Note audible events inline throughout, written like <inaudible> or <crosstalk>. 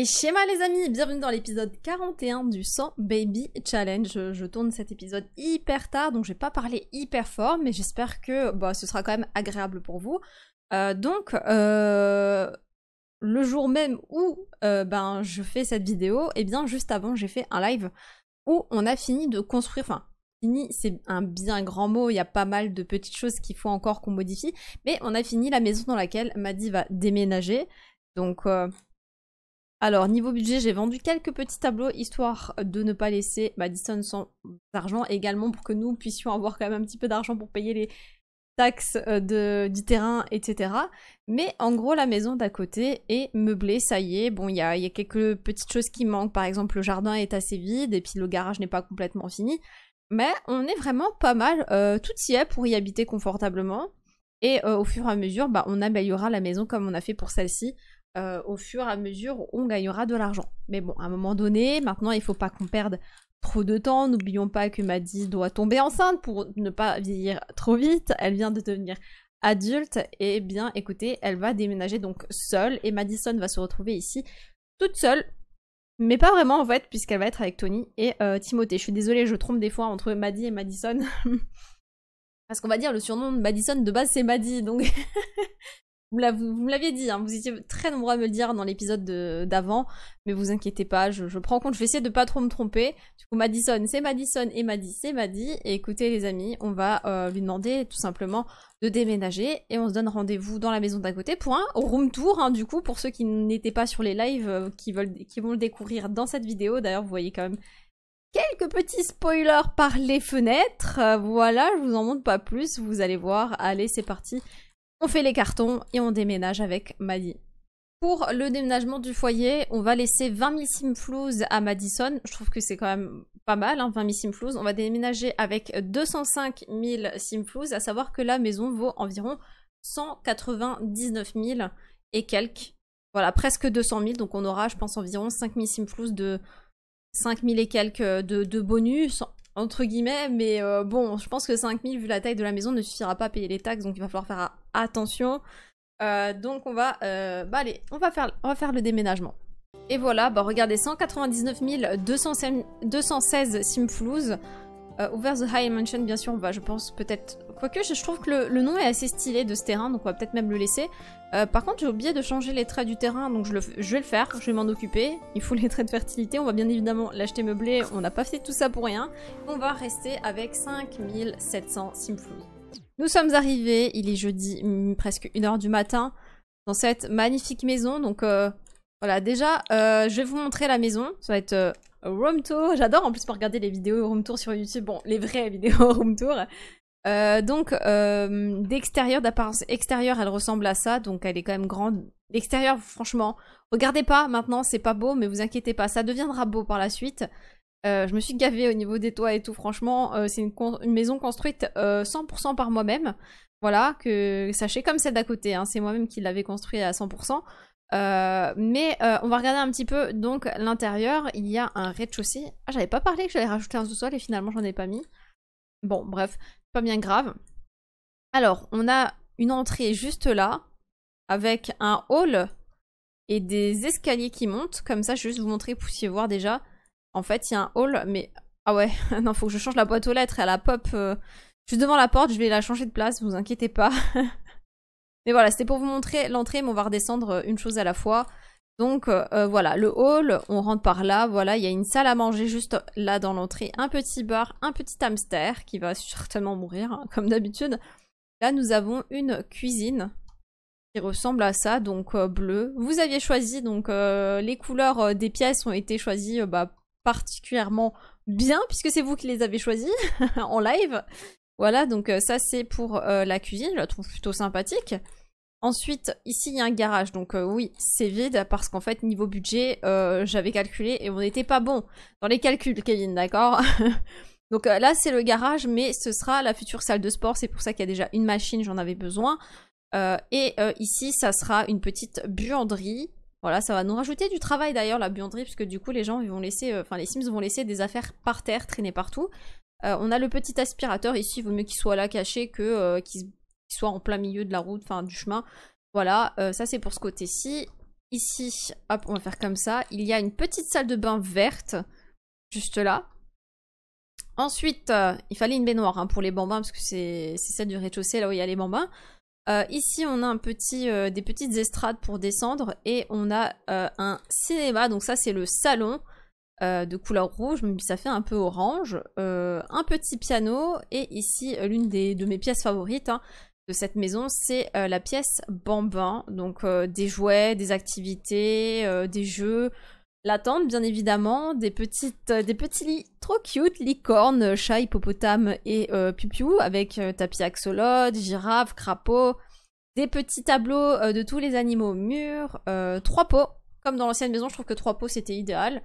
Et schéma les amis, bienvenue dans l'épisode 41 du 100 Baby Challenge. Je, tourne cet épisode hyper tard, donc je vais pas parler hyper fort, mais j'espère que bah, ce sera quand même agréable pour vous. Euh, donc, euh, le jour même où euh, ben, je fais cette vidéo, et eh bien juste avant, j'ai fait un live où on a fini de construire, enfin, fini, c'est un bien grand mot, il y a pas mal de petites choses qu'il faut encore qu'on modifie, mais on a fini la maison dans laquelle Maddy va déménager. Donc alors, niveau budget, j'ai vendu quelques petits tableaux, histoire de ne pas laisser Madison bah, sans argent, également pour que nous puissions avoir quand même un petit peu d'argent pour payer les taxes euh, de, du terrain, etc. Mais en gros, la maison d'à côté est meublée, ça y est. Bon, il y a, quelques petites choses qui manquent, par exemple, le jardin est assez vide, et puis le garage n'est pas complètement fini. Mais on est vraiment pas mal, euh, tout y est pour y habiter confortablement. Et euh, au fur et à mesure, bah, on améliorera la maison comme on a fait pour celle-ci, euh, au fur et à mesure où on gagnera de l'argent. Mais bon, à un moment donné, maintenant, il faut pas qu'on perde trop de temps. N'oublions pas que Maddy doit tomber enceinte pour ne pas vieillir trop vite. Elle vient de devenir adulte. Et eh bien, écoutez, elle va déménager donc seule. Et Madison va se retrouver ici toute seule. Mais pas vraiment en fait, puisqu'elle va être avec Tony et euh, Timothée. Je suis désolée, je trompe des fois entre Maddy et Madison. <laughs> Parce qu'on va dire, le surnom de Madison de base c'est Maddy, donc <laughs> Vous, me l'aviez dit, hein, vous étiez très nombreux à me le dire dans l'épisode d'avant, mais vous inquiétez pas, je, prends compte, je vais essayer de pas trop me tromper. Du coup, Madison, c'est Madison, et Maddy, c'est Maddy. écoutez les amis, on va euh, lui demander tout simplement de déménager, et on se donne rendez-vous dans la maison d'à côté pour un room tour, hein, du coup, pour ceux qui n'étaient pas sur les lives, euh, qui, veulent, qui vont le découvrir dans cette vidéo. D'ailleurs, vous voyez quand même quelques petits spoilers par les fenêtres. Euh, voilà, je vous en montre pas plus, vous allez voir. Allez, c'est parti on fait les cartons et on déménage avec Maddy. Pour le déménagement du foyer, on va laisser 20 000 simflouz à Madison. Je trouve que c'est quand même pas mal, hein, 20 000 simflouz. On va déménager avec 205 000 simflouz, à savoir que la maison vaut environ 199 000 et quelques. Voilà, presque 200 000, donc on aura, je pense, environ 5 000 simflouz de 5 000 et quelques de, de bonus, entre guillemets, mais euh, bon, je pense que 5000 vu la taille de la maison ne suffira pas à payer les taxes, donc il va falloir faire attention. Euh, donc on va, euh, bah allez, on va faire, on le déménagement. Et voilà, bah regardez, 199 216 Simflouz. ouvert The High Mansion, bien sûr, on bah, va, je pense, peut-être Quoique, je trouve que le, nom est assez stylé de ce terrain, donc on va peut-être même le laisser. Euh, par contre, j'ai oublié de changer les traits du terrain, donc je, vais le faire, je vais m'en occuper. Il faut <laughs> les traits de fertilité, on va bien évidemment l'acheter meublé, on n'a pas fait tout ça pour rien. On va rester avec 5700 simflouz. Nous sommes arrivés, il est jeudi, mm, presque 1h du matin, dans cette magnifique maison, donc... Euh, voilà, déjà, euh, je vais vous montrer la maison. Ça va être Room Tour. J'adore en plus pour regarder les vidéos Room Tour sur YouTube. Bon, les vraies <laughs> vidéos Room Tour. Euh, donc, euh, d'extérieur, d'apparence extérieure, elle ressemble à ça, donc elle est quand même grande. L'extérieur, franchement, regardez pas maintenant, c'est pas beau, mais vous inquiétez pas, ça deviendra beau par la suite. Euh, je me suis gavée au niveau des toits et tout, franchement, c'est une, maison construite 100% par moi-même. Voilà, que sachez, comme celle d'à côté, hein, c'est moi-même qui l'avais construite à 100%. mais on va regarder un petit peu donc l'intérieur. Il y a un rez-de-chaussée. Ah, j'avais pas parlé que j'allais rajouter un sous-sol et finalement j'en ai pas mis. Bon, bref bien grave. Alors, on a une entrée juste là, avec un hall et des escaliers qui montent. Comme ça, je vais juste vous montrer, vous puissiez voir déjà. En fait, il y a un hall, mais... Ah ouais, <laughs> non, faut que je change la boîte aux lettres, elle a pop... Euh, juste devant la porte, je vais la changer de place, vous inquiétez pas. <laughs> mais voilà, c'était pour vous montrer l'entrée, mais on va redescendre euh, une chose à la fois. Donc euh, euh, voilà, le hall, on rentre par là, voilà, il y a une salle à manger juste là dans l'entrée, un petit bar, un petit hamster qui va certainement mourir, hein, comme d'habitude. Là, nous avons une cuisine qui ressemble à ça, donc euh, bleu. Vous aviez choisi, donc les couleurs des pièces ont été choisies bah, particulièrement bien, puisque c'est vous qui les avez choisies <laughs> en live. Voilà, donc ça c'est pour la cuisine, je la trouve plutôt sympathique. Ensuite, ici, il y a un garage. Donc euh, oui, c'est vide parce qu'en fait, niveau budget, euh, j'avais calculé et on n'était pas bon dans les calculs, Kevin, d'accord <laughs> Donc euh, là, c'est le garage, mais ce sera la future salle de sport. C'est pour ça qu'il y a déjà une machine, j'en avais besoin. et ici, ça sera une petite buanderie. Voilà, ça va nous rajouter du travail d'ailleurs, la buanderie, puisque du coup, les gens vont laisser, enfin, les Sims vont laisser des affaires par terre, traîner partout. on a le petit aspirateur ici, il vaut mieux qu'il soit là caché que qu'il se soit en plein milieu de la route, enfin du chemin. Voilà, euh, ça c'est pour ce côté-ci. Ici, hop, on va faire comme ça. Il y a une petite salle de bain verte, juste là. Ensuite, euh, il fallait une baignoire hein, pour les bambins, parce que c'est celle du rez-de-chaussée, là où il y a les bambins. Euh, ici, on a un petit, des petites estrades pour descendre et on a un cinéma. Donc ça, c'est le salon de couleur rouge, mais ça fait un peu orange. un petit piano et ici, l'une de mes pièces favorites, hein, de cette maison, c'est euh, la pièce Bambin, Donc euh, des jouets, des activités, euh, des jeux, la tente bien évidemment, des, petites, des petits lits trop cute, licorne, chat, hippopotame et pupiou avec tapis axolote, girafe, crapaud, des petits tableaux de tous les animaux mûrs, trois pots. Comme dans l'ancienne maison, je trouve que trois pots c'était idéal.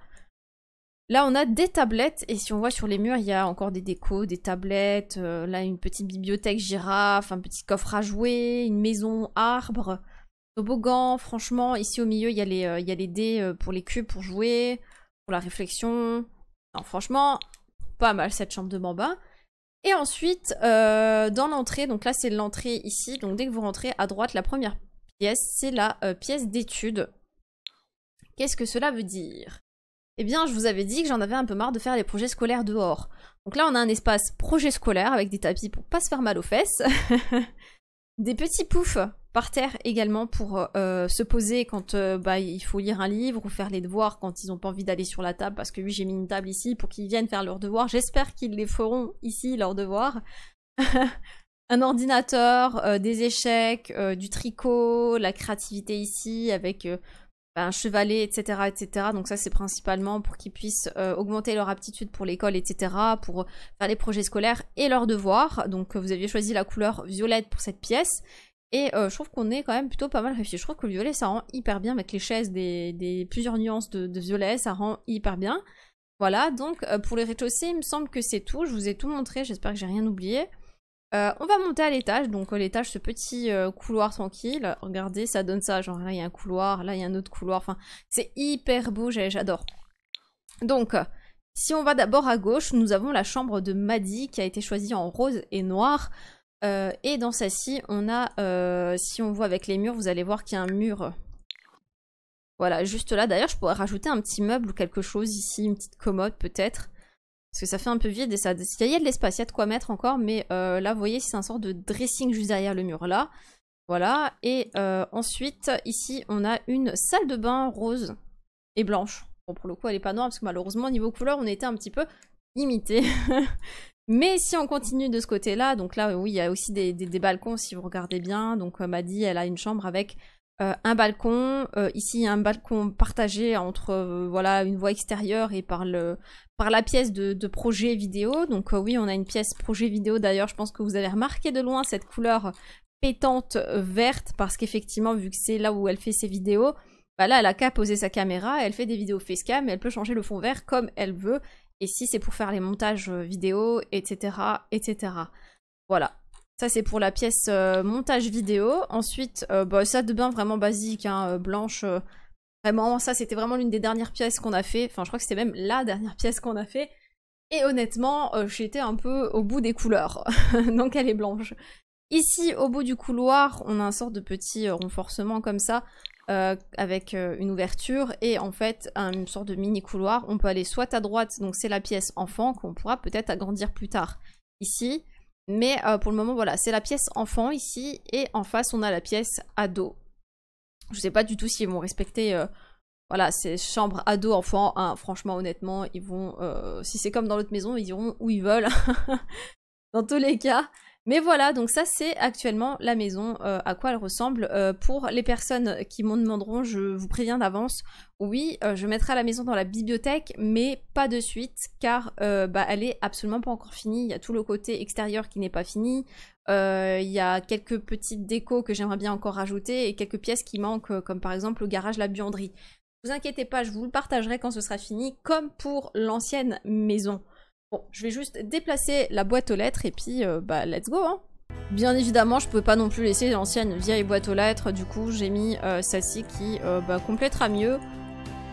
Là, on a des tablettes, et si on voit sur les murs, il y a encore des décos, des tablettes, euh, là, une petite bibliothèque girafe, un petit coffre à jouer, une maison arbre, toboggan, franchement, ici au milieu, il y a les, euh, dés euh, pour les cubes, pour jouer, pour la réflexion. franchement, pas mal cette chambre de bambin. Et ensuite, dans l'entrée, donc là, c'est l'entrée ici, donc dès que vous rentrez à droite, la première pièce, c'est la pièce d'étude. Qu'est-ce que cela veut dire eh bien, je vous avais dit que j'en avais un peu marre de faire les projets scolaires dehors. Donc là, on a un espace projet scolaire avec des tapis pour pas se faire mal aux fesses, <laughs> des petits poufs par terre également pour euh, se poser quand euh, bah, il faut lire un livre ou faire les devoirs quand ils n'ont pas envie d'aller sur la table parce que oui, j'ai mis une table ici pour qu'ils viennent faire leurs devoirs. J'espère qu'ils les feront ici leurs devoirs. <laughs> un ordinateur, euh, des échecs, du tricot, la créativité ici avec un chevalet etc., etc. Donc ça, c'est principalement pour qu'ils puissent euh, augmenter leur aptitude pour l'école, etc., pour faire les projets scolaires et leurs devoirs. Donc euh, vous aviez choisi la couleur violette pour cette pièce. Et euh, je trouve qu'on est quand même plutôt pas mal réfléchi. Je trouve que le violet, ça rend hyper bien avec les chaises des, plusieurs nuances de, violet, ça rend hyper bien. Voilà, donc pour les rez il me semble que c'est tout. Je vous ai tout montré, j'espère que j'ai rien oublié. Euh, on va monter à l'étage, donc à euh, l'étage, ce petit euh, couloir tranquille. Regardez, ça donne ça, genre là il y a un couloir, là il y a un autre couloir, enfin c'est hyper beau, j'adore. Donc, si on va d'abord à gauche, nous avons la chambre de Maddy qui a été choisie en rose et noir. et dans celle-ci, on a, si on voit avec les murs, vous allez voir qu'il y a un mur. Voilà, juste là. D'ailleurs, je pourrais rajouter un petit meuble ou quelque chose ici, une petite commode peut-être. Parce que ça fait un peu vide et ça. Il y a de l'espace, il y a de quoi mettre encore, mais euh, là, vous voyez, c'est un sort de dressing juste derrière le mur là. Voilà. Et euh, ensuite, ici, on a une salle de bain rose et blanche. Bon, pour le coup, elle est pas noire, parce que malheureusement, niveau couleur, on était un petit peu limité. <laughs> mais si on continue de ce côté-là, donc là, oui, il y a aussi des, balcons, si vous regardez bien. Donc, euh, dit, elle a une chambre avec euh, un balcon, y euh, ici un balcon partagé entre euh, voilà une voie extérieure et par le par la pièce de, projet vidéo. Donc oui, on a une pièce projet vidéo d'ailleurs. Je pense que vous avez remarqué de loin cette couleur pétante verte parce qu'effectivement vu que c'est là où elle fait ses vidéos, bah là elle a qu'à poser sa caméra, elle fait des vidéos facecam, elle peut changer le fond vert comme elle veut. Et si c'est pour faire les montages vidéo, etc., etc. Voilà. Ça, c'est pour la pièce euh, montage vidéo. Ensuite, ça euh, bah, de bain vraiment basique, hein, euh, blanche. vraiment, ça, c'était vraiment l'une des dernières pièces qu'on a fait. Enfin, je crois que c'était même la dernière pièce qu'on a fait. Et honnêtement, j'étais un peu au bout des couleurs. <laughs> Donc, elle est blanche. Ici, au bout du couloir, on a un sort de petit renforcement comme ça, avec une ouverture et en fait, une sorte de mini couloir. On peut aller soit à droite, donc c'est la pièce enfant qu'on pourra peut-être agrandir plus tard. Ici, mais euh, pour le moment, voilà, c'est la pièce enfant ici, et en face, on a la pièce ado. Je sais pas du tout s'ils vont respecter, euh, voilà, ces chambres ado-enfant. Hein. Franchement, honnêtement, ils vont, euh, si c'est comme dans l'autre maison, ils iront où ils veulent. <laughs> dans tous les cas, mais voilà, donc ça c'est actuellement la maison, euh, à quoi elle ressemble. Euh, pour les personnes qui m'en demanderont, je vous préviens d'avance, oui, euh, je mettrai la maison dans la bibliothèque, mais pas de suite, car bah, elle est absolument pas encore finie. Il y a tout le côté extérieur qui n'est pas fini. Il y a quelques petites décos que j'aimerais bien encore rajouter et quelques pièces qui manquent, comme par exemple le garage La Buanderie. Vous inquiétez pas, je vous le partagerai quand ce sera fini, comme pour l'ancienne maison je vais juste déplacer la boîte aux lettres et puis, euh, bah, let's go, hein. Bien évidemment, je peux pas non plus laisser l'ancienne vieille boîte aux lettres, du coup, j'ai mis euh, celle-ci qui, euh, bah, complétera mieux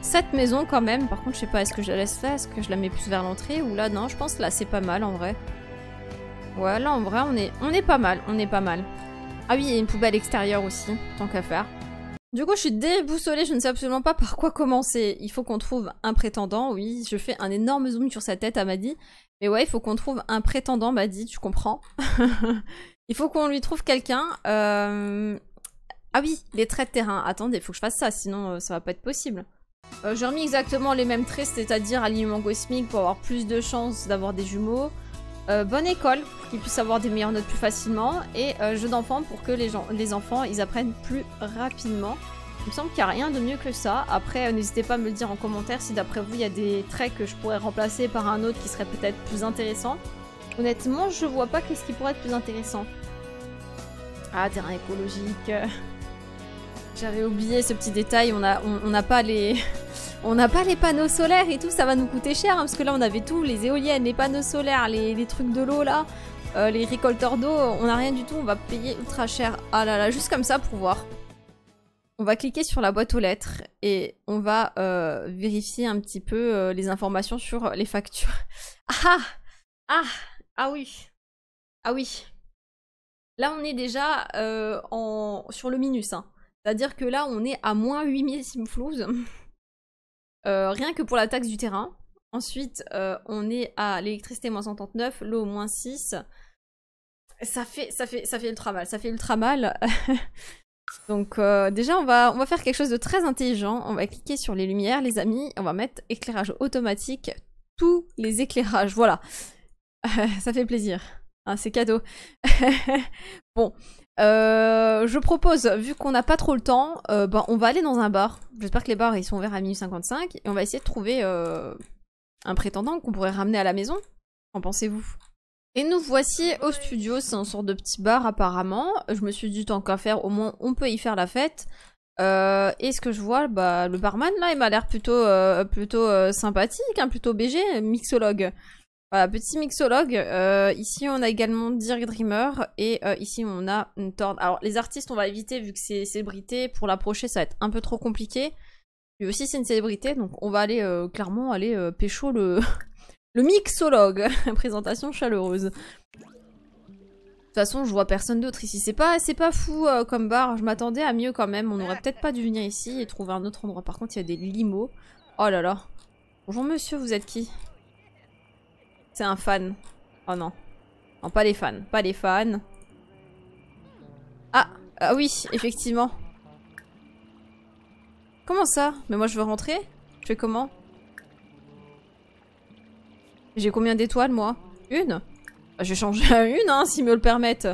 cette maison quand même. Par contre, je sais pas, est-ce que je la laisse là Est-ce que je la mets plus vers l'entrée Ou là, non, je pense là, c'est pas mal, en vrai. Ouais, là, en vrai, on est, on est pas mal, on est pas mal. Ah oui, il y a une poubelle extérieure aussi, tant qu'à faire. Du coup, je suis déboussolée, je ne sais absolument pas par quoi commencer. Il faut qu'on trouve un prétendant, oui. Je fais un énorme zoom sur sa tête à Maddy. Mais ouais, il faut qu'on trouve un prétendant, Maddy, tu comprends. <laughs> il faut qu'on lui trouve quelqu'un. Euh, ah oui, les traits de terrain. Attendez, il faut que je fasse ça, sinon euh, ça va pas être possible. Euh, J'ai remis exactement les mêmes traits, c'est-à-dire alignement cosmique pour avoir plus de chances d'avoir des jumeaux. Euh, bonne école pour qu'ils puissent avoir des meilleures notes plus facilement et euh, jeux d'enfants, pour que les, gens, les enfants ils apprennent plus rapidement. Il me semble qu'il n'y a rien de mieux que ça. Après, euh, n'hésitez pas à me le dire en commentaire si d'après vous il y a des traits que je pourrais remplacer par un autre qui serait peut-être plus intéressant. Honnêtement, je vois pas qu'est-ce qui pourrait être plus intéressant. Ah, terrain écologique. <laughs> J'avais oublié ce petit détail, on n'a on pas les... <laughs> On n'a pas les panneaux solaires et tout, ça va nous coûter cher, hein, parce que là on avait tout, les éoliennes, les panneaux solaires, les, trucs de l'eau là, euh, les récolteurs d'eau, on n'a rien du tout, on va payer ultra cher. Ah là là, juste comme ça pour voir. On va cliquer sur la boîte aux lettres et on va euh, vérifier un petit peu euh, les informations sur les factures. <laughs> Ah, ah Ah Ah oui Ah oui Là on est déjà en... sur le minus, hein. C'est-à-dire que là on est à moins 8000 simflouz. Euh, rien que pour la taxe du terrain. Ensuite, euh, on est à l'électricité moins 139, l'eau moins 6. Ça fait, ça, fait, ça fait ultra mal, ça fait ultra mal. <laughs> Donc euh, déjà, on va, on va faire quelque chose de très intelligent. On va cliquer sur les lumières, les amis. On va mettre éclairage automatique, tous les éclairages. Voilà, <laughs> ça fait plaisir. Hein, c'est cadeau. <laughs> bon, euh, je propose, vu qu'on n'a pas trop le temps, euh, ben, on va aller dans un bar. J'espère que les bars ils sont ouverts à minuit 55 et on va essayer de trouver euh, un prétendant qu'on pourrait ramener à la maison. Qu'en pensez-vous Et nous voici au studio, c'est un sorte de petit bar apparemment. Je me suis dit tant qu'à faire, au moins on peut y faire la fête. et ce que je vois, bah, le barman là, il m'a l'air plutôt, plutôt sympathique, hein, plutôt BG, mixologue petit mixologue. Euh, ici, on a également Dirk Dreamer et euh, ici, on a une Thorn. Alors, les artistes, on va éviter vu que c'est célébrité. Pour l'approcher, ça va être un peu trop compliqué. Lui aussi, c'est une célébrité, donc on va aller euh, clairement aller pécho le, <laughs> le mixologue. <laughs> Présentation chaleureuse. De toute façon, je vois personne d'autre ici. C'est pas, c'est pas fou comme bar. Je m'attendais à mieux quand même. On aurait peut-être pas dû venir ici et trouver un autre endroit. Par contre, il y a des limos. Oh là là. Bonjour monsieur, vous êtes qui c'est un fan. Oh non. Non, pas les fans. Pas les fans. Ah Ah oui, effectivement. Comment ça Mais moi je veux rentrer Je fais comment J'ai combien d'étoiles moi Une bah, Je vais changer à une hein, s'ils me le permettent.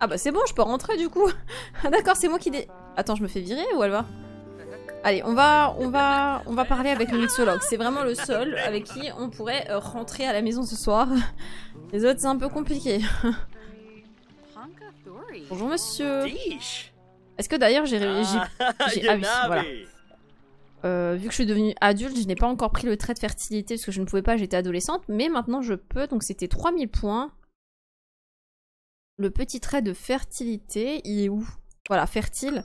Ah bah c'est bon, je peux rentrer du coup. <laughs> Ah, d'accord, c'est moi qui dé... Attends, je me fais virer ou alors Allez, on va, on va, on va parler avec le mixologue. C'est vraiment le seul avec qui on pourrait euh, rentrer à la maison ce soir. Les autres, c'est un peu compliqué. Bonjour, monsieur. Est-ce que d'ailleurs j'ai réussi Ah, <laughs> ah voilà. Euh, vu que je suis devenue adulte, je n'ai pas encore pris le trait de fertilité parce que je ne pouvais pas, j'étais adolescente, mais maintenant je peux, donc c'était 3000 points. Le petit trait de fertilité, il est où Voilà, fertile.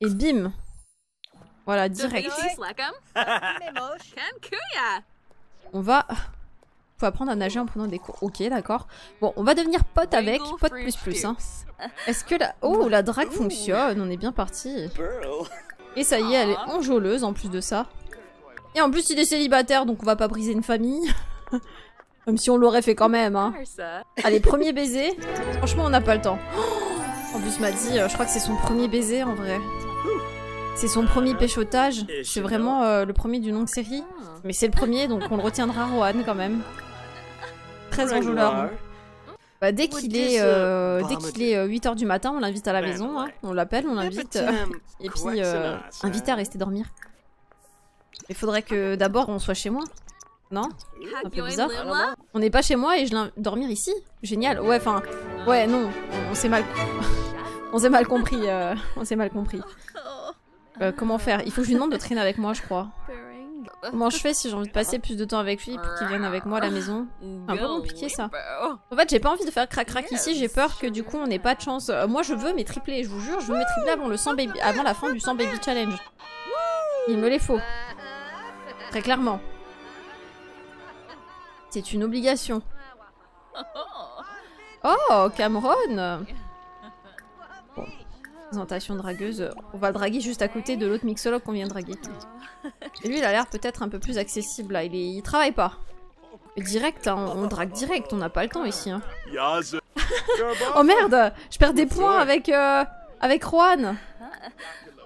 Et bim voilà, direct. <laughs> On va... Faut apprendre à nager en prenant des cours. Ok, d'accord. Bon, on va devenir pote avec, pote plus plus. Hein. Est-ce que la... Oh, la drague fonctionne, on est bien parti. Et ça y est, elle est ah. enjoleuse en plus de ça. Et en plus, il est célibataire, donc on va pas briser une famille. <laughs> même si on l'aurait fait quand même. Hein. hein. Allez, premier baiser. Franchement, on n'a pas le temps. Oh, en plus, m'a dit, euh, je crois que c'est son premier baiser en vrai. C'est son premier péchotage. C'est vraiment euh, le premier d'une longue série. Ah. Mais c'est le premier, donc on le retiendra Rohan quand même. Très bon Bah, euh, dès qu'il est, dès qu'il est 8h du matin, on l'invite à la maison. Hein. On l'appelle, on l'invite. Euh, et puis, euh, invite à rester dormir. Il faudrait que d'abord on soit chez moi. Non Un peu bizarre. On n'est pas chez moi et je l'invite dormir ici Génial. Ouais, enfin... Ouais, non. On s'est mal... <laughs> on s'est mal compris. on s'est mal compris. Oh. Euh, comment faire Il faut que je lui demande de traîner avec moi, je crois. Comment je fais si j'ai envie de passer plus de temps avec lui pour qu'il vienne avec moi à la maison Un peu compliqué ça. En fait, j'ai pas envie de faire crac crac ici, j'ai peur que du coup on n'ait pas de chance. Euh, moi je veux mes triplés, je vous jure, je veux mes triplés avant, le avant la fin du 100 baby challenge. Il me les faut. Très clairement. C'est une obligation. <laughs> Oh, Cameron Présentation dragueuse. On va draguer juste à côté de l'autre mixologue qu'on vient de draguer. Et <laughs> lui, il a l'air peut-être un peu plus accessible là. Il, travaille pas. Direct, hein, on drague direct, on n'a pas le temps ici. Hein. <laughs> <laughs> oh merde Je perds des points avec, euh, avec Juan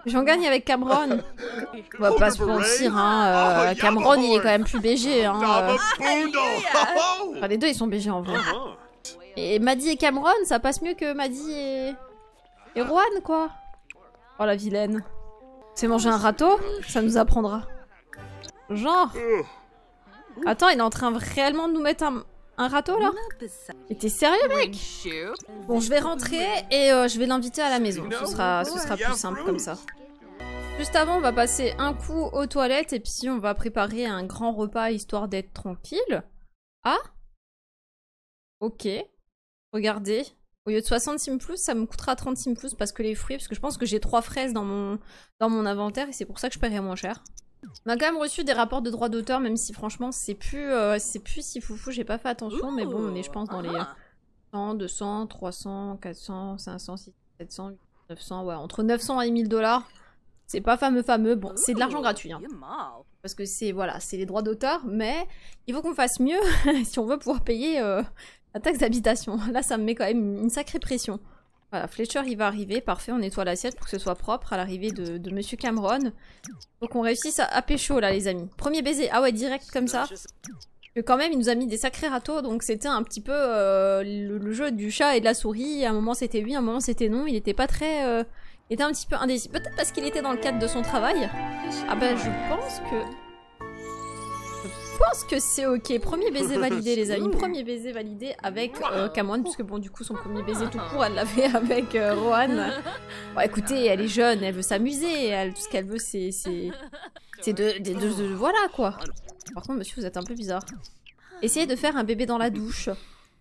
J'en ah. gagne avec Cameron. On va pas se mentir, hein. Oh, euh, Cameron, il est quand même plus BG, hein. Euh. les deux, ils sont bégés en vrai. Ah, et Maddy et Cameron, ça passe mieux que Maddy et... Et Rouen, quoi Oh la vilaine. C'est manger un râteau Ça nous apprendra. Genre. Attends, il est en train réellement de nous mettre un, râteau là Mais t'es sérieux mec Bon, je vais rentrer et euh, je vais l'inviter à la maison. Ce sera, ce sera plus simple comme ça. Juste avant, on va passer un coup aux toilettes et puis on va préparer un grand repas histoire d'être tranquille. Ah Ok. Regardez, au lieu de 60 plus ça me coûtera 30 Plus parce que les fruits, parce que je pense que j'ai 3 fraises dans mon, dans mon inventaire et c'est pour ça que je paierai moins cher. On a quand même reçu des rapports de droits d'auteur, même si franchement c'est plus, euh, c'est plus si foufou, j'ai pas fait attention, mais bon, on est je pense dans les 100, 200, 300, 400, 500, 600, 700, 800, 900, ouais, entre 900 et 1000 dollars. C'est pas fameux fameux, bon, c'est de l'argent gratuit. Hein. Parce que c'est, voilà, c'est les droits d'auteur, mais il faut qu'on fasse mieux <laughs> si on veut pouvoir payer euh, la taxe d'habitation. <laughs> Là, ça me met quand même une sacrée pression. Voilà, Fletcher, il va arriver. Parfait, on nettoie l'assiette pour que ce soit propre à l'arrivée de, Monsieur Cameron. Faut qu'on réussisse à, pécho, là, les amis. Premier baiser. Ah ouais, direct comme ça. quand même, il nous a mis des sacrés râteaux, donc c'était un petit peu euh, le, jeu du chat et de la souris. À un moment, c'était oui, à un moment, c'était non. Il était pas très... Euh, il était un petit peu indécis. Peut-être parce qu'il était dans le cadre de son travail. Ah ben, je pense que... Je pense que c'est ok. Premier baiser validé, les amis. Premier baiser validé avec euh, Cameron parce puisque bon, du coup, son premier baiser tout court, elle l'avait <laughs> avec euh, Rohan. Bon, écoutez, elle est jeune, elle veut s'amuser. tout ce qu'elle veut, c'est. C'est de, de, Voilà, quoi. Par contre, monsieur, vous êtes un peu bizarre. Essayez de faire un bébé dans la douche.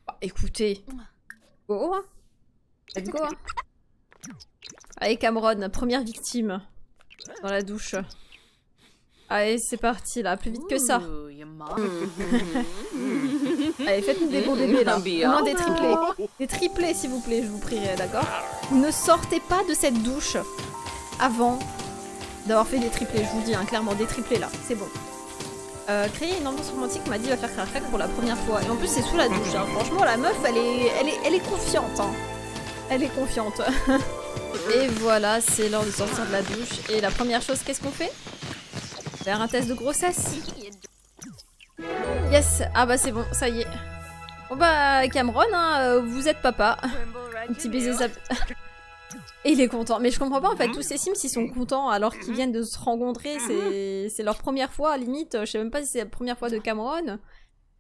Bah, écoutez. Go, hein. Let's go, hein. Allez, Cameron, première victime. Dans la douche. Allez, c'est parti là, plus vite que ça. Allez, faites-nous des bons bébés là. Non, des triplés. Des triplés, s'il vous plaît, je vous prierai, d'accord Ne sortez pas de cette douche avant d'avoir fait des triplés, je vous dis, hein, clairement, des triplés là, c'est bon. Euh, créer une ambiance romantique m'a dit va faire Crack pour la première fois. Et en plus, c'est sous la douche. Hein. Franchement, la meuf, elle est, elle est, elle est confiante. Hein. Elle est confiante. <laughs> et voilà, c'est l'heure de sortir de la douche. Et la première chose, qu'est-ce qu'on fait Faire un test de grossesse. Yes Ah bah c'est bon, ça y est. Bon bah Cameron, hein, euh, vous êtes papa. Un petit baiser ça... Et il est content. Mais je comprends pas en fait, tous ces Sims ils sont contents alors qu'ils viennent de se rencontrer. C'est leur première fois limite. Je sais même pas si c'est la première fois de Cameron.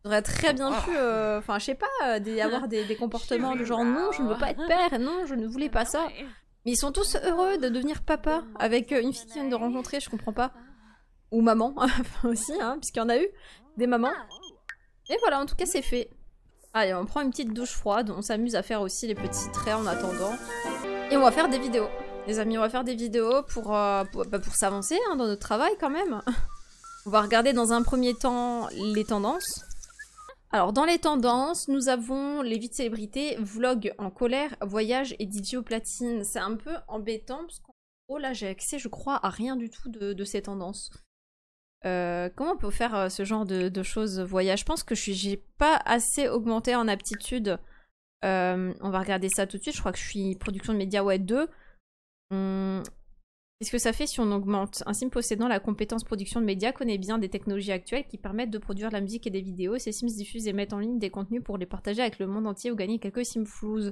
aurait très bien pu, euh, enfin je sais pas, euh, avoir des... des, comportements du genre non, je ne veux pas être père, non, je ne voulais pas ça. Mais ils sont tous heureux de devenir papa avec une fille qu'ils viennent de rencontrer, je comprends pas. Ou maman, <laughs> aussi, hein, puisqu'il y en a eu. Des mamans. Et voilà, en tout cas, c'est fait. Allez, on prend une petite douche froide. On s'amuse à faire aussi les petits traits en attendant. Et on va faire des vidéos. Les amis, on va faire des vidéos pour, euh, bah, pour, s'avancer hein, dans notre travail quand même. <laughs> On va regarder dans un premier temps les tendances. Alors dans les tendances, nous avons les vies de célébrités, vlog en colère, voyage et DJ platine. C'est un peu embêtant parce qu'en gros là j'ai accès je crois à rien du tout de, de ces tendances. Euh, comment on peut faire euh, ce genre de, choses euh, voyage Je pense que je j'ai pas assez augmenté en aptitude. on va regarder ça tout de suite. Je crois que je suis production de médias ouais 2. Hum, qu'est-ce que ça fait si on augmente Un sim possédant la compétence production de médias connaît bien des technologies actuelles qui permettent de produire la musique et des vidéos. Ces sims diffusent et mettent en ligne des contenus pour les partager avec le monde entier ou gagner quelques flous.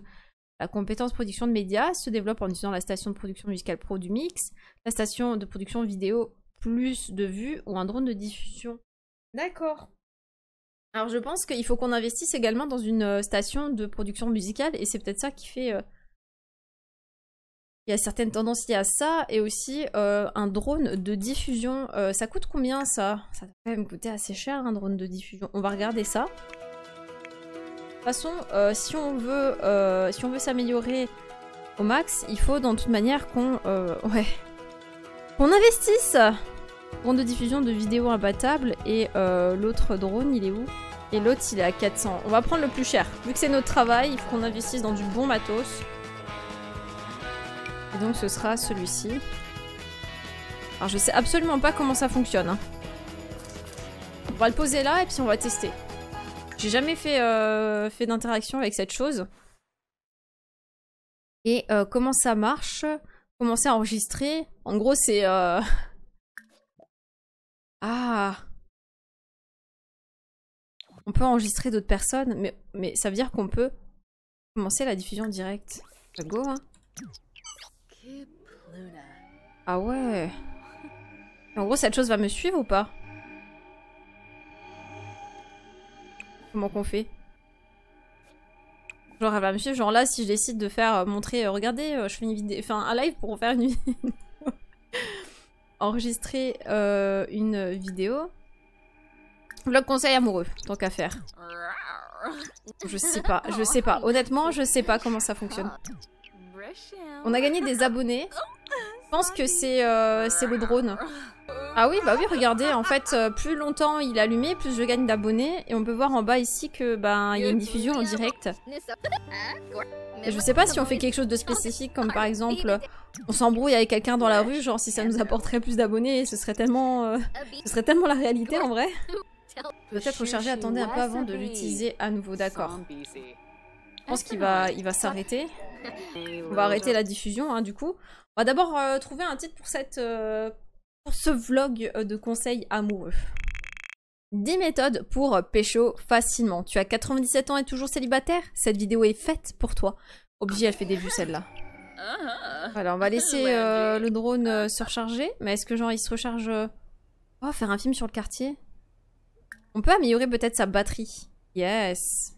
La compétence production de médias se développe en utilisant la station de production musicale pro du mix, la station de production vidéo plus de vues ou un drone de diffusion. D'accord. Alors je pense qu'il faut qu'on investisse également dans une euh, station de production musicale et c'est peut-être ça qui fait... Euh, il y a certaines tendances liées à ça et aussi euh, un drone de diffusion. ça coûte combien ça Ça doit quand même coûter assez cher un drone de diffusion. On va regarder ça. De toute façon, si on veut, si on veut s'améliorer au max, il faut dans toute manière qu'on... <laughs> ouais. On investisse Drone de diffusion de vidéos imbattables et euh, l'autre drone il est où Et l'autre il est à 400. On va prendre le plus cher. Vu que c'est notre travail, il faut qu'on investisse dans du bon matos. Et donc ce sera celui-ci. Alors je sais absolument pas comment ça fonctionne. Hein. On va le poser là et puis on va tester. J'ai jamais fait, euh, d'interaction avec cette chose. Et euh, comment ça marche Commencer à enregistrer. En gros, c'est... Euh, <laughs> ah On peut enregistrer d'autres personnes, mais, mais ça veut dire qu'on peut commencer la diffusion directe. Ça go, hein Ah ouais En gros, cette chose va me suivre ou pas Comment qu'on fait Genre, elle monsieur, Genre, là, si je décide de faire euh, montrer, euh, regardez, euh, je fais une vidéo, enfin, un live pour faire une vidéo. <laughs> Enregistrer une vidéo. Vlog conseil amoureux, tant qu'à faire. Je sais pas, je sais pas. Honnêtement, je sais pas comment ça fonctionne. On a gagné des abonnés <laughs> Je pense que c'est euh, c'est le drone. Ah oui, bah oui, regardez, en fait, euh, plus longtemps il est allumé, plus je gagne d'abonnés. Et on peut voir en bas ici que ben, il y a une diffusion en direct. Et je sais pas si on fait quelque chose de spécifique, comme par exemple, on s'embrouille avec quelqu'un dans la rue, genre si ça nous apporterait plus d'abonnés, ce serait tellement... Euh, ce serait tellement la réalité en vrai. Peut-être recharger, attendez un peu avant de l'utiliser à nouveau, d'accord. Je pense qu'il va, il va s'arrêter. On va arrêter la diffusion, hein, du coup. On va d'abord euh, trouver un titre pour, cette, euh, pour ce vlog euh, de conseils amoureux. 10 méthodes pour pécho facilement. Tu as 97 ans et toujours célibataire Cette vidéo est faite pour toi. Obligé, elle fait des vues celle-là. Alors ah. on va laisser le drone se recharger. Mais est-ce que genre il se recharge... Oh, faire un film sur le quartier On peut améliorer peut-être sa batterie. Yes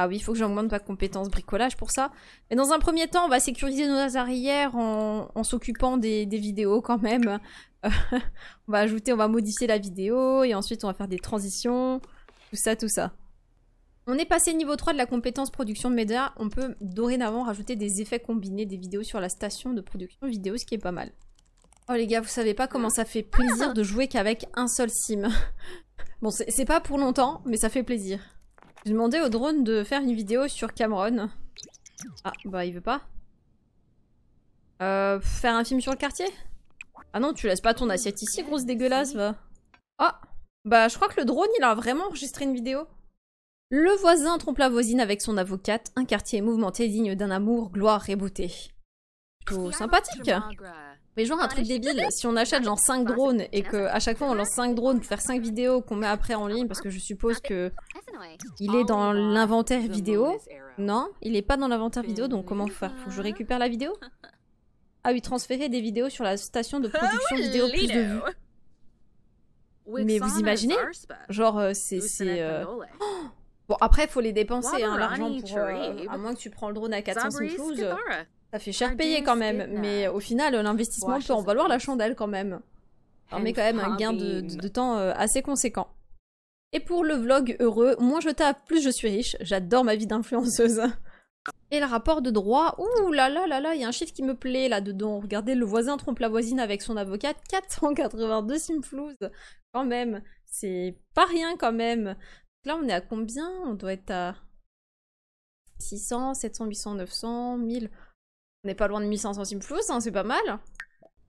ah oui, il faut que j'augmente ma compétence bricolage pour ça. Mais dans un premier temps, on va sécuriser nos arrières en, s'occupant des, vidéos quand même. <laughs> on va ajouter, on va modifier la vidéo et ensuite on va faire des transitions, tout ça, tout ça. On est passé niveau 3 de la compétence production de médias. On peut dorénavant rajouter des effets combinés des vidéos sur la station de production vidéo, ce qui est pas mal. Oh les gars, vous savez pas comment ça fait plaisir de jouer qu'avec un seul sim. <laughs> Bon, c'est pas pour longtemps, mais ça fait plaisir. J'ai demandé au drone de faire une vidéo sur Cameron. Ah, bah il veut pas. Euh, faire un film sur le quartier Ah non, tu laisses pas ton assiette ici, grosse dégueulasse, va. Ah Bah je crois que le drone, il a vraiment enregistré une vidéo. Le voisin trompe la voisine avec son avocate, un quartier mouvementé digne d'un amour, gloire et beauté. Plutôt sympathique. Mais genre un truc débile, si on achète genre 5 drones et que à chaque fois on lance 5 drones pour faire 5 vidéos qu'on met après en ligne parce que je suppose ah, que il est dans oh l'inventaire vidéo. Non, il est pas dans l'inventaire vidéo donc comment faire Faut que je récupère la vidéo <laughs> Ah oui, transférer des vidéos sur la station de production <laughs> vidéo plus de vues. Mais vous imaginez Genre euh, c'est... Euh, <gasps> bon après faut les dépenser hein, l'argent pour... Euh, à moins que tu prends le drone à ça fait cher payer quand même, mais au final, l'investissement peut en valoir la chandelle quand même. Ça met quand même un gain de, temps euh, assez conséquent. Et pour le vlog heureux, moins je tape, plus je suis riche. J'adore ma vie d'influenceuse. <laughs> Et le rapport de droit, ouh là là là là, il y a un chiffre qui me plaît là-dedans. Regardez, le voisin trompe la voisine avec son avocate, 482 simflouzes. Quand même, c'est pas rien quand même. Là, on est à combien On doit être à 600, 700, 800, 900, 1000. On n'est pas loin de 1500 centimes plus, hein, c'est pas mal.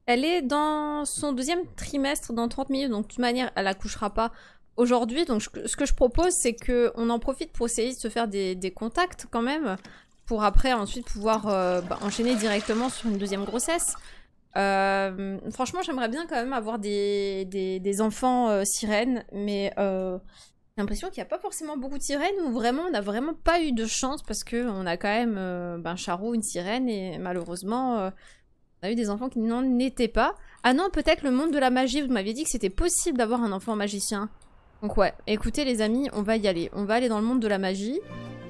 Elle est dans son deuxième trimestre, dans 30 minutes, donc de toute manière, elle accouchera pas aujourd'hui. Donc ce que je propose, c'est qu'on en profite pour essayer de se faire des, contacts quand même, pour après ensuite pouvoir euh, bah, enchaîner directement sur une deuxième grossesse. Euh, franchement, j'aimerais bien quand même avoir des, enfants euh, sirènes, mais l'impression qu'il n'y a pas forcément beaucoup de sirènes ou vraiment on n'a vraiment pas eu de chance parce qu'on a quand même euh, ben, Charo, une sirène et malheureusement euh, on a eu des enfants qui n'en étaient pas. Ah non, peut-être le monde de la magie, vous m'aviez dit que c'était possible d'avoir un enfant magicien. Donc ouais, écoutez les amis, on va y aller. On va aller dans le monde de la magie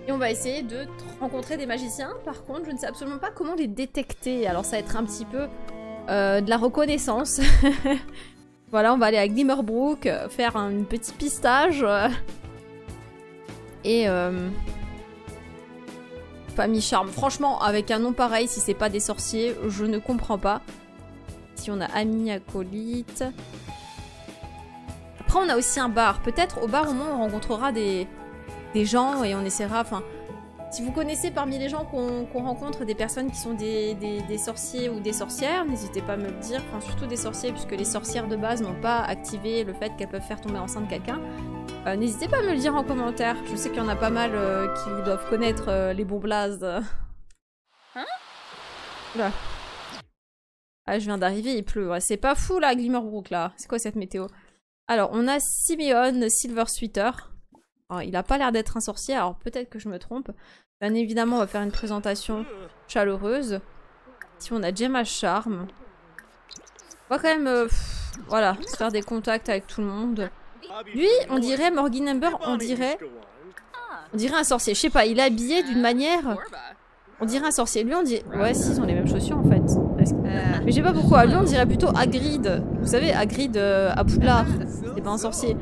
et on va essayer de rencontrer des magiciens. Par contre, je ne sais absolument pas comment les détecter. Alors ça va être un petit peu euh, de la reconnaissance. <laughs> Voilà, on va aller à Glimmerbrook euh, faire un, petit pistage. Euh. Et... Famille euh, Charme. Franchement, avec un nom pareil, si c'est pas des sorciers, je ne comprends pas. Si on a Ami, Acolyte... Après, on a aussi un bar. Peut-être au bar, au moins, on rencontrera des, des gens et on essaiera... Si vous connaissez parmi les gens qu'on rencontre des personnes qui sont des, sorciers ou des sorcières, n'hésitez pas à me le dire, enfin surtout des sorciers, puisque les sorcières de base n'ont pas activé le fait qu'elles peuvent faire tomber enceinte quelqu'un. Euh, n'hésitez pas à me le dire en commentaire, je sais qu'il y en a pas mal euh, qui doivent connaître euh, les bons blazes. <laughs> Hein Là. Ah, je viens d'arriver, il pleut. c'est pas fou là, Glimmerbrook là. C'est quoi cette météo Alors, on a Simeon Silver Sweater. Hein, il a pas l'air d'être un sorcier, alors peut-être que je me trompe. Bien évidemment, on va faire une présentation chaleureuse. Si on a Gemma Charme. On va quand même, euh, voilà, faire des contacts avec tout le monde. Lui, on dirait Morgan on dirait, on dirait un sorcier. Je sais pas, il est habillé d'une manière. On dirait un sorcier. Lui, on dirait, ouais, si, ils ont les mêmes chaussures en fait. Euh. Mais je sais pas pourquoi. Lui, on dirait plutôt Hagrid. Vous savez, Hagrid euh, à Poudlard. C'est pas un sorcier.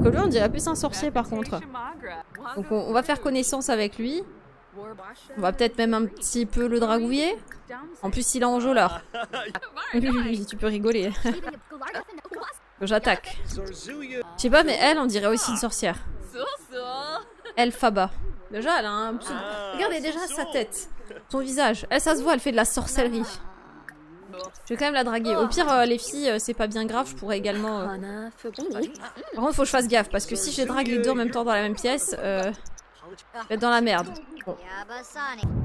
Alors que lui, on dirait plus un sorcier par contre. Donc on, va faire connaissance avec lui. On va peut-être même un petit peu le dragouiller. En plus, il est enjôleur. <laughs> Oui, tu peux rigoler. <laughs> J'attaque. Je sais pas, mais elle, on dirait aussi une sorcière. Elle Faba. Déjà, elle a un... Ah, Regardez déjà sa tête, son visage. Elle, ça se voit, elle fait de la sorcellerie. Je vais quand même la draguer. Au pire, euh, les filles, euh, c'est pas bien grave, je pourrais également... Euh, Par contre, faut que je fasse gaffe, parce que si je drague les deux en même temps dans la même pièce, je vais être dans la merde.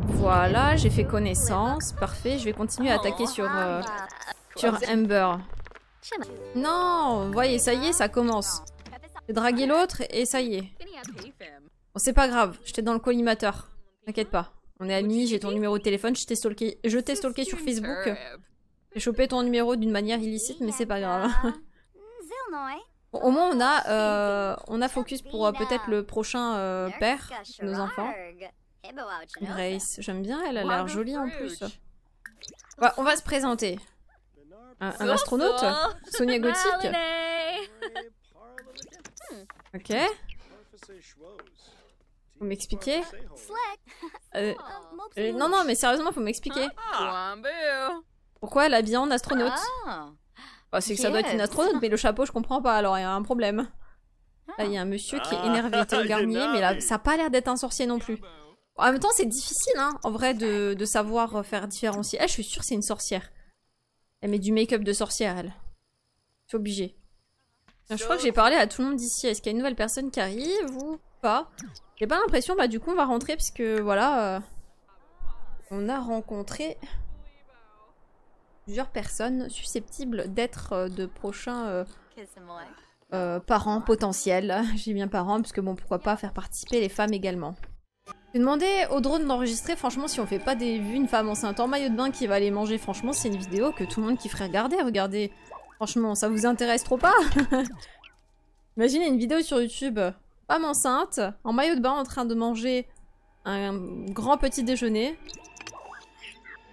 Voilà, j'ai fait connaissance, parfait, je vais continuer à attaquer sur, sur Amber. Non, voyez, ça y est, ça commence. J'ai dragué l'autre et ça y est. Bon, c'est pas grave, j'étais dans le collimateur. T'inquiète pas. On est amis, j'ai ton numéro de téléphone, je t'ai stalké, je stalké sur Facebook. J'ai chopé ton numéro d'une manière illicite, mais c'est pas grave. <laughs> au moins, on a, euh, on a focus pour euh, peut-être le prochain euh, père de nos enfants. Grace, j'aime bien, elle a l'air jolie en plus. Bah, on va se présenter. Un, astronaute Sonia Gothique Ok. Faut m'expliquer <laughs> Non, non, mais sérieusement, faut m'expliquer. Ah, ah. Pourquoi elle habille en astronaute ah, bah, C'est que ça doit être une astronaute, mais le chapeau, je comprends pas, alors il y a un problème. Ah. il y a un monsieur qui est ah, énervé, <laughs> Théo Garnier, mais ça n'a pas l'air d'être un sorcier non plus. En même temps, c'est difficile, hein, en vrai, de, savoir faire différencier. Eh, je suis sûre, c'est une sorcière. Elle met du make-up de sorcière, elle. C'est obligé. Je crois que j'ai parlé à tout le monde d'ici. Est-ce qu'il y a une nouvelle personne qui arrive ou pas J'ai pas l'impression. Bah du coup, on va rentrer parce que voilà, euh, on a rencontré personnes susceptibles d'être euh, de prochains euh, euh, parents potentiels. <laughs> J'ai bien parents, parce que bon, pourquoi pas faire participer les femmes également. J'ai demandé au drone d'enregistrer, franchement, si on fait pas des vues, une femme enceinte en maillot de bain qui va aller manger, franchement, c'est une vidéo que tout le monde kifferait regarder, regardez. Franchement, ça vous intéresse trop pas <laughs> Imaginez une vidéo sur YouTube, femme enceinte, en maillot de bain en train de manger un grand petit déjeuner.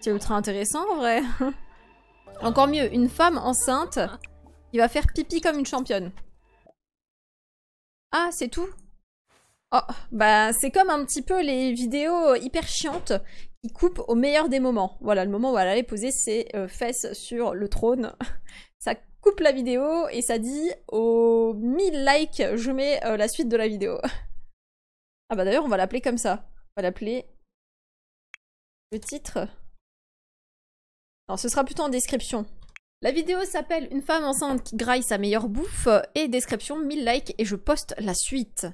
C'est ultra intéressant en vrai <laughs> Encore mieux, une femme enceinte qui va faire pipi comme une championne. Ah, c'est tout Oh, bah c'est comme un petit peu les vidéos hyper chiantes qui coupent au meilleur des moments. Voilà, le moment où elle allait poser ses euh, fesses sur le trône. <laughs> Ça coupe la vidéo et ça dit au 1000 likes, je mets euh, la suite de la vidéo. <laughs> Ah bah d'ailleurs, on va l'appeler comme ça. On va l'appeler le titre alors ce sera plutôt en description. La vidéo s'appelle Une femme enceinte qui graille sa meilleure bouffe et description 1000 likes et je poste la suite.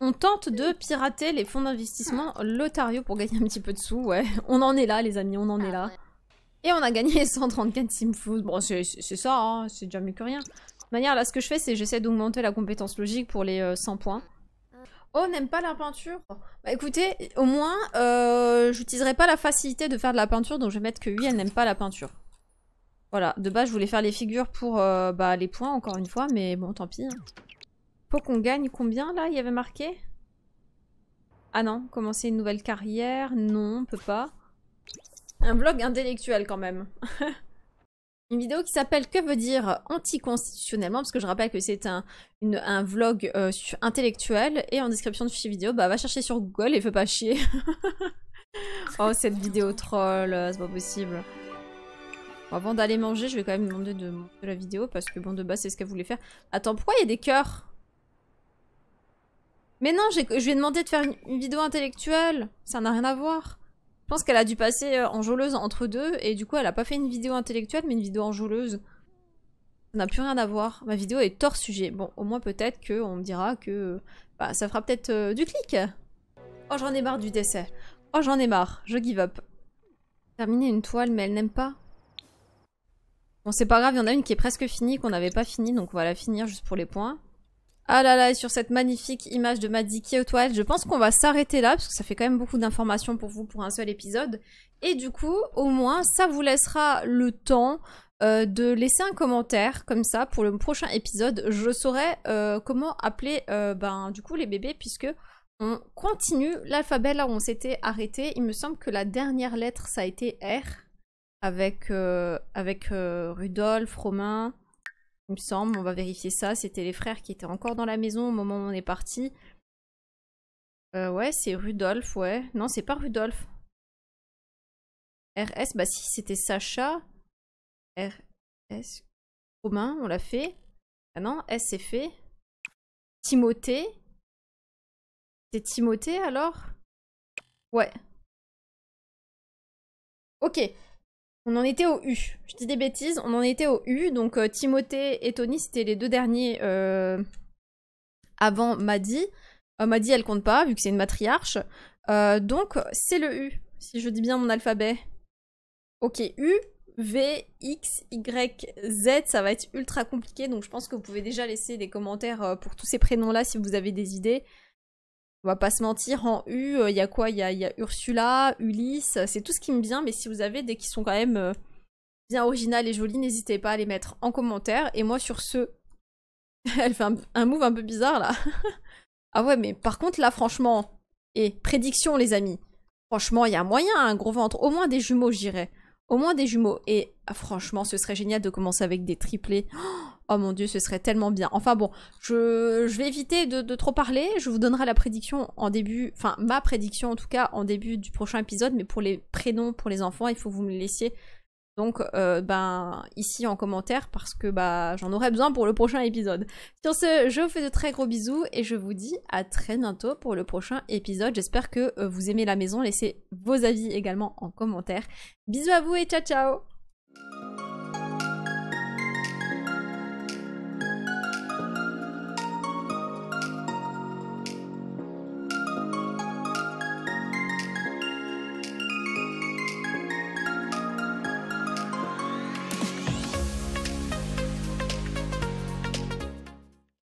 On tente de pirater les fonds d'investissement Lotario pour gagner un petit peu de sous, ouais. On en est là les amis, on en est ah là. Et on a gagné 134 <laughs> simfous, Bon, c'est ça, hein, c'est déjà mieux que rien. De manière, là, ce que je fais, c'est j'essaie d'augmenter la compétence logique pour les 100 euh, points. Oh, n'aime pas la peinture Bah écoutez, au moins, euh, j'utiliserai pas la facilité de faire de la peinture, donc je vais mettre que oui, elle n'aime pas la peinture. Voilà, de base, je voulais faire les figures pour euh, bah, les points, encore une fois, mais bon, tant pis. Faut hein. qu'on gagne combien, là Il y avait marqué Ah non, commencer une nouvelle carrière Non, on peut pas. Un blog intellectuel, quand même. <laughs> une vidéo qui s'appelle Que veut dire anticonstitutionnellement Parce que je rappelle que c'est un, vlog euh, intellectuel. Et en description de fichier vidéo, bah va chercher sur Google et fais pas chier. <laughs> oh, cette vidéo troll, euh, c'est pas possible. avant d'aller manger, je vais quand même demander de montrer la vidéo parce que bon, de base, c'est ce qu'elle voulait faire. Attends, pourquoi il y a des cœurs Mais non, je lui ai demandé de faire une vidéo intellectuelle. Ça n'a rien à voir. Je pense qu'elle a dû passer euh, en jouleuse entre deux et du coup elle a pas fait une vidéo intellectuelle mais une vidéo en jouleuse. Ça n'a plus rien à voir. Ma vidéo est hors sujet. Bon, au moins peut-être qu'on me dira que bah, ça fera peut-être euh, du clic. Oh j'en ai marre du décès. Oh j'en ai marre. Je give up. Terminer une toile mais elle n'aime pas. Bon c'est pas grave, il y en a une qui est presque finie, qu'on n'avait pas finie, donc on va la finir juste pour les points. Ah là là, et sur cette magnifique image de Maddy qui est aux je pense qu'on va s'arrêter là, parce que ça fait quand même beaucoup d'informations pour vous pour un seul épisode. Et du coup, au moins, ça vous laissera le temps euh, de laisser un commentaire comme ça pour le prochain épisode. Je saurai euh, comment appeler euh, ben, du coup les bébés puisque on continue l'alphabet là où on s'était arrêté. Il me semble que la dernière lettre ça a été R avec, avec Rudolf, Romain, il me semble, on va vérifier ça. C'était les frères qui étaient encore dans la maison au moment où on est parti. Euh, ouais, c'est Rudolf, ouais. Non, c'est pas Rudolf. RS, bah si, c'était Sacha. RS. Romain, on l'a fait. Ah non, S c'est fait. Timothée. C'est Timothée alors Ouais. Ok. On en était au U. Je dis des bêtises, on en était au U. Donc euh, Timothée et Tony, c'était les deux derniers euh, avant Maddy. m'a euh, Maddy, elle compte pas, vu que c'est une matriarche. donc c'est le U, si je dis bien mon alphabet. Ok, U, V, X, Y, Z, ça va être ultra compliqué. Donc je pense que vous pouvez déjà laisser des commentaires pour tous ces prénoms-là si vous avez des idées on va pas se mentir, en U, euh, il y a quoi Il y a, Ursula, Ulysse, c'est tout ce qui me vient, mais si vous avez des qui sont quand même euh, bien originales et jolies, n'hésitez pas à les mettre en commentaire. Et moi, sur ce, <laughs> elle fait un, move un peu bizarre là. <laughs> ah ouais, mais par contre, là, franchement, et prédiction, les amis, franchement, il y a moyen, un hein, gros ventre, au moins des jumeaux, j'irais. Au moins des jumeaux. Et ah, franchement, ce serait génial de commencer avec des triplés. <gasps> Oh Oh mon dieu, ce serait tellement bien. Enfin bon, je, vais éviter de, trop parler. Je vous donnerai la prédiction en début, enfin ma prédiction en tout cas en début du prochain épisode. Mais pour les prénoms pour les enfants, il faut que vous me laissiez donc euh, ben ici en commentaire parce que bah, j'en aurai besoin pour le prochain épisode. Sur ce, je vous fais de très gros bisous et je vous dis à très bientôt pour le prochain épisode. J'espère que euh, vous aimez la maison. Laissez vos avis également en commentaire. Bisous à vous et ciao ciao.